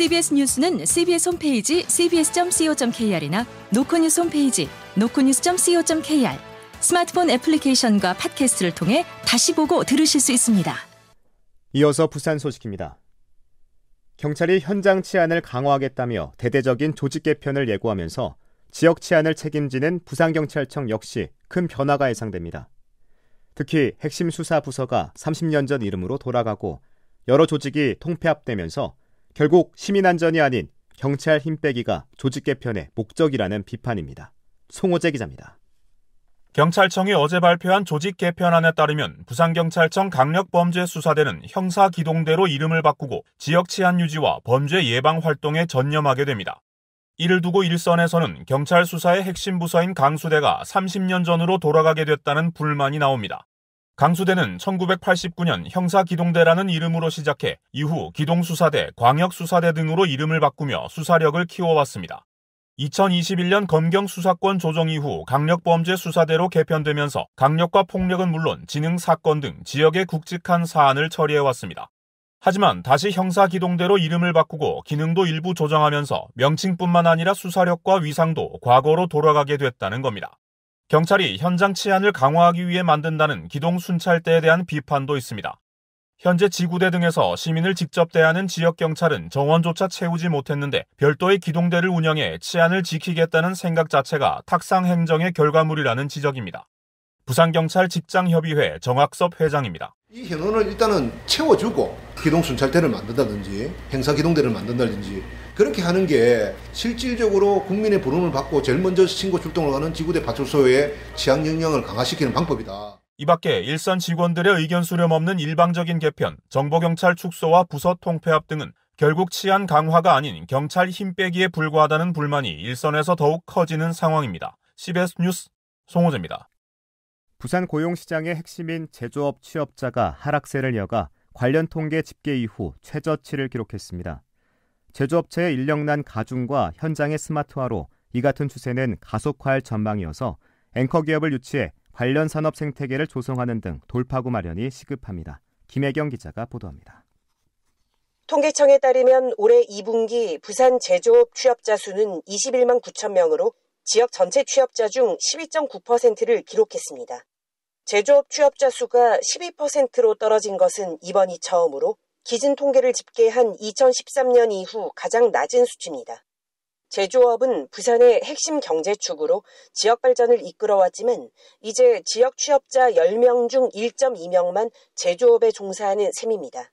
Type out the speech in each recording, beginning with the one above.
CBS 뉴스는 CBS 홈페이지 cbs.co.kr이나 노컷뉴스 홈페이지 노컷뉴스.co.kr 스마트폰 애플리케이션과 팟캐스트를 통해 다시 보고 들으실 수 있습니다. 이어서 부산 소식입니다. 경찰이 현장 치안을 강화하겠다며 대대적인 조직 개편을 예고하면서 지역 치안을 책임지는 부산경찰청 역시 큰 변화가 예상됩니다. 특히 핵심 수사 부서가 30년 전 이름으로 돌아가고 여러 조직이 통폐합되면서 결국 시민 안전이 아닌 경찰 힘빼기가 조직 개편의 목적이라는 비판입니다. 송호재 기자입니다. 경찰청이 어제 발표한 조직 개편안에 따르면 부산경찰청 강력범죄수사대는 형사기동대로 이름을 바꾸고 지역 치안 유지와 범죄 예방 활동에 전념하게 됩니다. 이를 두고 일선에서는 경찰 수사의 핵심 부서인 강수대가 30년 전으로 돌아가게 됐다는 불만이 나옵니다. 강수대는 1989년 형사기동대라는 이름으로 시작해 이후 기동수사대, 광역수사대 등으로 이름을 바꾸며 수사력을 키워왔습니다. 2021년 검경수사권 조정 이후 강력범죄수사대로 개편되면서 강력과 폭력은 물론 지능사건 등 지역의 굵직한 사안을 처리해왔습니다. 하지만 다시 형사기동대로 이름을 바꾸고 기능도 일부 조정하면서 명칭뿐만 아니라 수사력과 위상도 과거로 돌아가게 됐다는 겁니다. 경찰이 현장 치안을 강화하기 위해 만든다는 기동 순찰대에 대한 비판도 있습니다. 현재 지구대 등에서 시민을 직접 대하는 지역 경찰은 정원조차 채우지 못했는데 별도의 기동대를 운영해 치안을 지키겠다는 생각 자체가 탁상 행정의 결과물이라는 지적입니다. 부산경찰 직장협의회 정학섭 회장입니다. 이 현원을 일단은 채워주고 기동순찰대를 만든다든지 행사기동대를 만든다든지 그렇게 하는 게 실질적으로 국민의 부름을 받고 제일 먼저 신고 출동을 하는 지구대 파출소의 취향 역량을 강화시키는 방법이다. 이 밖에 일선 직원들의 의견 수렴 없는 일방적인 개편, 정보경찰 축소와 부서 통폐합 등은 결국 치안 강화가 아닌 경찰 힘 빼기에 불과하다는 불만이 일선에서 더욱 커지는 상황입니다. CBS 뉴스 송호재입니다. 부산 고용시장의 핵심인 제조업 취업자가 하락세를 이어가 관련 통계 집계 이후 최저치를 기록했습니다. 제조업체의 인력난 가중과 현장의 스마트화로 이 같은 추세는 가속화할 전망이어서 앵커 기업을 유치해 관련 산업 생태계를 조성하는 등 돌파구 마련이 시급합니다. 김혜경 기자가 보도합니다. 통계청에 따르면 올해 2분기 부산 제조업 취업자 수는 21만 9천 명으로 지역 전체 취업자 중 12.9%를 기록했습니다. 제조업 취업자 수가 12%로 떨어진 것은 이번이 처음으로 기진 통계를 집계한 2013년 이후 가장 낮은 수치입니다. 제조업은 부산의 핵심 경제축으로 지역 발전을 이끌어왔지만 이제 지역 취업자 10명 중 1.2명만 제조업에 종사하는 셈입니다.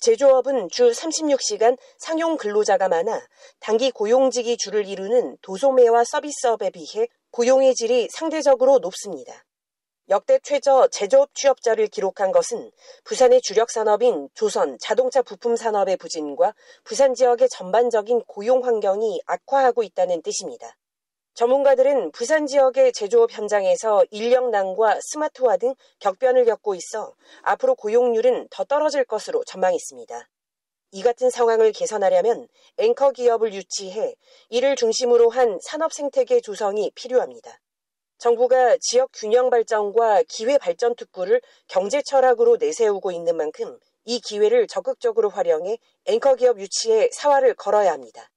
제조업은 주 36시간 상용 근로자가 많아 단기 고용직이 주를 이루는 도소매와 서비스업에 비해 고용의 질이 상대적으로 높습니다. 역대 최저 제조업 취업자를 기록한 것은 부산의 주력 산업인 조선 자동차 부품 산업의 부진과 부산 지역의 전반적인 고용 환경이 악화하고 있다는 뜻입니다. 전문가들은 부산 지역의 제조업 현장에서 인력난과 스마트화 등 격변을 겪고 있어 앞으로 고용률은 더 떨어질 것으로 전망했습니다. 이 같은 상황을 개선하려면 앵커 기업을 유치해 이를 중심으로 한 산업 생태계 조성이 필요합니다. 정부가 지역 균형 발전과 기회 발전 특구를 경제 철학으로 내세우고 있는 만큼 이 기회를 적극적으로 활용해 앵커 기업 유치에 사활을 걸어야 합니다.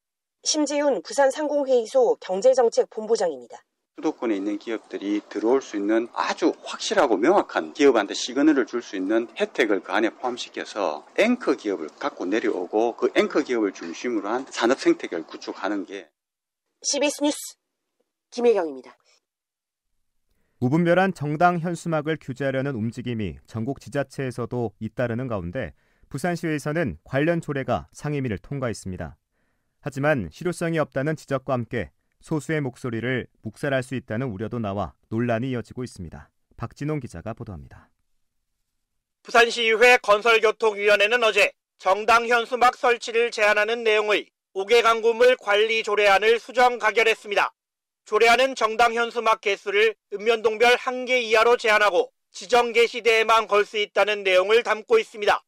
심재윤 부산 상공회의소 경제정책본부장입니다. 수도권에 있는 기업들이 들어올 수 있는 아주 확실하고 명확한 기업한테 시그널을 줄 수 있는 혜택을 그 안에 포함시켜서 앵커 기업을 갖고 내려오고 그 앵커 기업을 중심으로 한 산업 생태계를 구축하는 게 CBS 뉴스 김혜경입니다. 무분별한 정당 현수막을 규제하려는 움직임이 전국 지자체에서도 잇따르는 가운데 부산시에서는 관련 조례가 상임위를 통과했습니다. 하지만 실효성이 없다는 지적과 함께 소수의 목소리를 묵살할 수 있다는 우려도 나와 논란이 이어지고 있습니다. 박진홍 기자가 보도합니다. 부산시의회 건설교통위원회는 어제 정당 현수막 설치를 제한하는 내용의 5개 강구물 관리 조례안을 수정 가결했습니다. 조례안은 정당 현수막 개수를 읍면동별 1개 이하로 제한하고 지정 개시대에만 걸 수 있다는 내용을 담고 있습니다.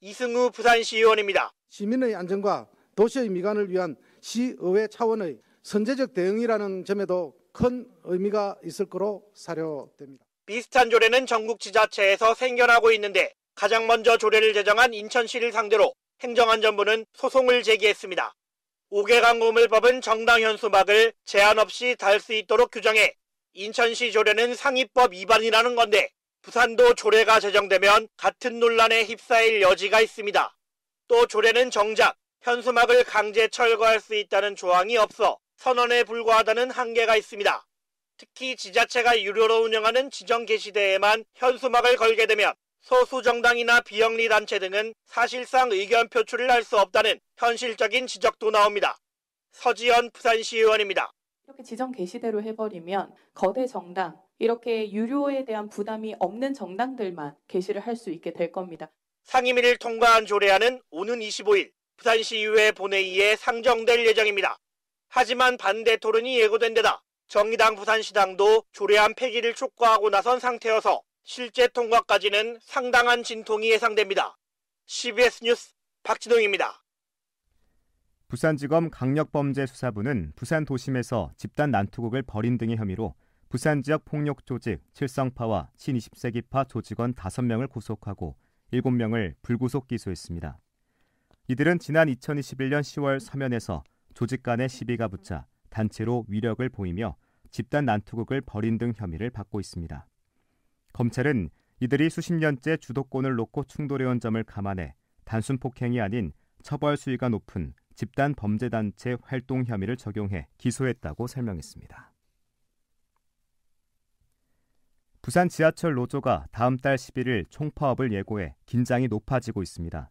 이승우 부산시의원입니다. 시민의 안전과 도시의 미관을 위한 시의회 차원의 선제적 대응이라는 점에도 큰 의미가 있을 거로 사료됩니다. 비슷한 조례는 전국 지자체에서 생겨나고 있는데 가장 먼저 조례를 제정한 인천시를 상대로 행정안전부는 소송을 제기했습니다. 5개강홈을 법은 정당 현수막을 제한 없이 달 수 있도록 규정해 인천시 조례는 상위법 위반이라는 건데 부산도 조례가 제정되면 같은 논란에 휩싸일 여지가 있습니다. 또 조례는 정작 현수막을 강제 철거할 수 있다는 조항이 없어 선언에 불과하다는 한계가 있습니다. 특히 지자체가 유료로 운영하는 지정 게시대에만 현수막을 걸게 되면 소수 정당이나 비영리 단체 등은 사실상 의견 표출을 할 수 없다는 현실적인 지적도 나옵니다. 서지현 부산시의원입니다. 이렇게 지정 개시대로 해버리면 거대 정당 이렇게 유료에 대한 부담이 없는 정당들만 개시를 할 수 있게 될 겁니다. 상임위를 통과한 조례안은 오는 25일 부산시의회 본회의에 상정될 예정입니다. 하지만 반대 토론이 예고된 데다 정의당 부산시당도 조례안 폐기를 촉구하고 나선 상태여서 실제 통과까지는 상당한 진통이 예상됩니다. CBS 뉴스 박진웅입니다. 부산지검 강력범죄수사부는 부산 도심에서 집단 난투극을 벌인 등의 혐의로 부산 지역 폭력 조직 칠성파와 신20세기파 조직원 5명을 구속하고 7명을 불구속 기소했습니다. 이들은 지난 2021년 10월 서면에서 조직 간의 시비가 붙자 단체로 위력을 보이며 집단 난투극을 벌인 등 혐의를 받고 있습니다. 검찰은 이들이 수십 년째 주도권을 놓고 충돌해온 점을 감안해 단순 폭행이 아닌 처벌 수위가 높은 집단 범죄 단체 활동 혐의를 적용해 기소했다고 설명했습니다. 부산 지하철 노조가 다음 달 11일 총파업을 예고해 긴장이 높아지고 있습니다.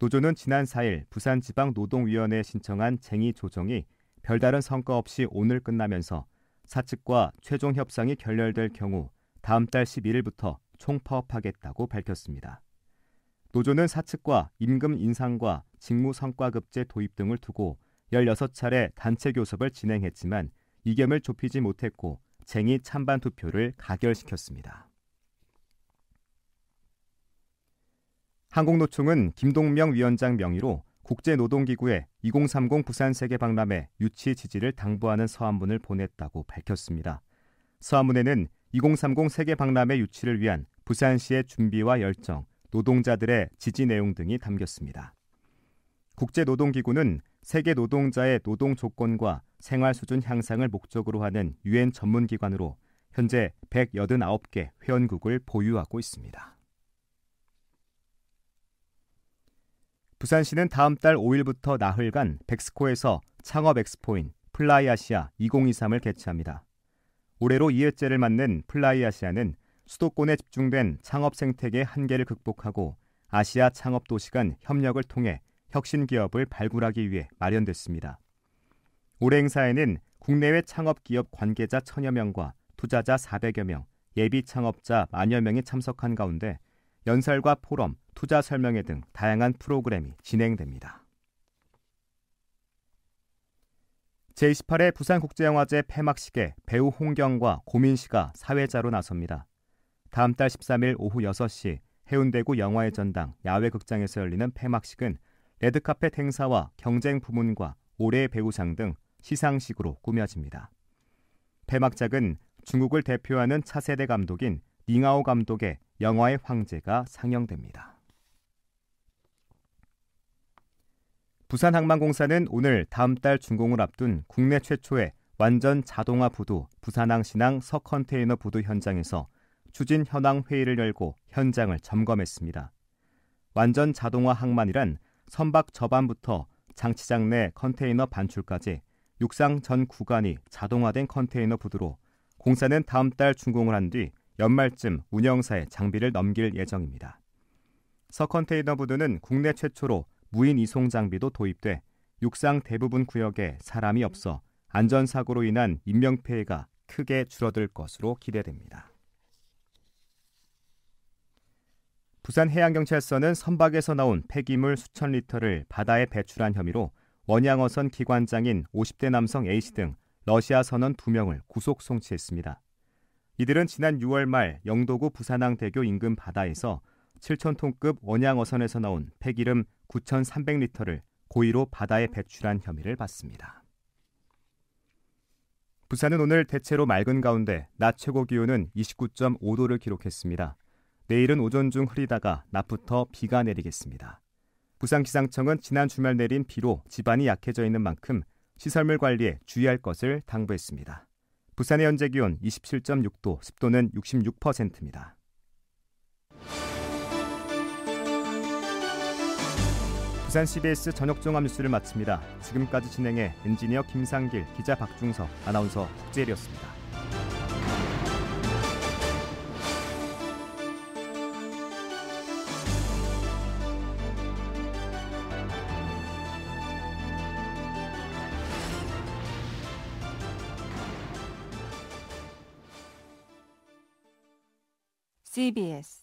노조는 지난 4일 부산지방노동위원회에 신청한 쟁의 조정이 별다른 성과 없이 오늘 끝나면서 사측과 최종 협상이 결렬될 경우 다음 달 11일부터 총파업하겠다고 밝혔습니다. 노조는 사측과 임금 인상과 직무 성과급제 도입 등을 두고 16차례 단체 교섭을 진행했지만 이견을 좁히지 못했고 쟁의 찬반 투표를 가결시켰습니다. 한국노총은 김동명 위원장 명의로 국제노동기구에 2030 부산 세계박람회 유치 지지를 당부하는 서한문을 보냈다고 밝혔습니다. 서한문에는 2030 세계 박람회 유치를 위한 부산시의 준비와 열정, 노동자들의 지지 내용 등이 담겼습니다. 국제노동기구는 세계 노동자의 노동 조건과 생활 수준 향상을 목적으로 하는 유엔 전문 기관으로 현재 189개 회원국을 보유하고 있습니다. 부산시는 다음 달 5일부터 나흘간 백스코에서 창업 엑스포인 플라이 아시아 2023을 개최합니다. 올해로 2회째를 맞는 플라이 아시아는 수도권에 집중된 창업 생태계 한계를 극복하고 아시아 창업 도시 간 협력을 통해 혁신 기업을 발굴하기 위해 마련됐습니다. 올해 행사에는 국내외 창업 기업 관계자 천여 명과 투자자 400여 명, 예비 창업자 만여 명이 참석한 가운데 연설과 포럼, 투자 설명회 등 다양한 프로그램이 진행됩니다. 제28회 부산국제영화제 폐막식에 배우 홍경과 고민 씨가 사회자로 나섭니다. 다음 달 13일 오후 6시 해운대구 영화의 전당 야외극장에서 열리는 폐막식은 레드카펫 행사와 경쟁 부문과 올해의 배우상 등 시상식으로 꾸며집니다. 폐막작은 중국을 대표하는 차세대 감독인 링하오 감독의 영화의 황제가 상영됩니다. 부산항만공사는 오늘 다음 달 준공을 앞둔 국내 최초의 완전 자동화 부두 부산항 신항 서 컨테이너 부두 현장에서 추진 현황 회의를 열고 현장을 점검했습니다. 완전 자동화 항만이란 선박 저반부터 장치장 내 컨테이너 반출까지 육상 전 구간이 자동화된 컨테이너 부두로 공사는 다음 달 준공을 한 뒤 연말쯤 운영사에 장비를 넘길 예정입니다. 서 컨테이너 부두는 국내 최초로 무인 이송 장비도 도입돼 육상 대부분 구역에 사람이 없어 안전사고로 인한 인명피해가 크게 줄어들 것으로 기대됩니다. 부산해양경찰서는 선박에서 나온 폐기물 수천 리터를 바다에 배출한 혐의로 원양어선 기관장인 50대 남성 A씨 등 러시아 선원 2명을 구속 송치했습니다. 이들은 지난 6월 말 영도구 부산항대교 인근 바다에서 7천0톤급 원양 어선에서 나온 폐기름 9,300리터를 고의로 바다에 배출한 혐의를 받습니다. 부산은 오늘 대체로 맑은 가운데 낮 최고 기온은 29.5도를 기록했습니다. 내일은 오전 중 흐리다가 낮부터 비가 내리겠습니다. 부산기상청은 지난 주말 내린 비로 지반이 약해져 있는 만큼 시설물 관리에 주의할 것을 당부했습니다. 부산의 현재 기온 27.6도, 습도는 66%입니다. 부산 CBS 저녁 종합 뉴스를 마칩니다. 지금까지 진행해 엔지니어 김상길, 기자 박중석, 아나운서 국재일이었습니다. CBS